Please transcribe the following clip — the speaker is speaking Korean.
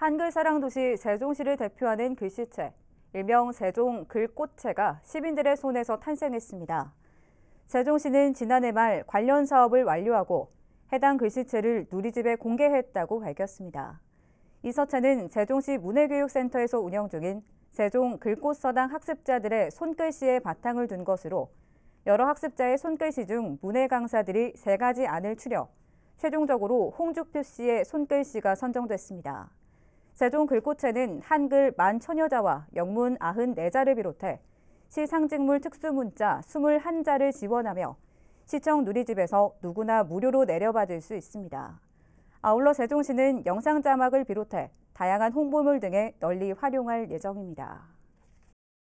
한글 사랑 도시 세종시를 대표하는 글씨체, 일명 세종 글꽃체가 시민들의 손에서 탄생했습니다. 세종시는 지난해 말 관련 사업을 완료하고 해당 글씨체를 누리집에 공개했다고 밝혔습니다. 이 서체는 세종시 문해교육센터에서 운영 중인 세종 글꽃서당 학습자들의 손글씨에 바탕을 둔 것으로 여러 학습자의 손글씨 중 문해 강사들이 세 가지 안을 추려 최종적으로 홍주표 씨의 손글씨가 선정됐습니다. 세종 글꽃체는 한글 만 천여자와 영문 아흔 네자를 비롯해 시상징물 특수문자 21자를 지원하며 시청 누리집에서 누구나 무료로 내려받을 수 있습니다. 아울러 세종시는 영상 자막을 비롯해 다양한 홍보물 등에 널리 활용할 예정입니다.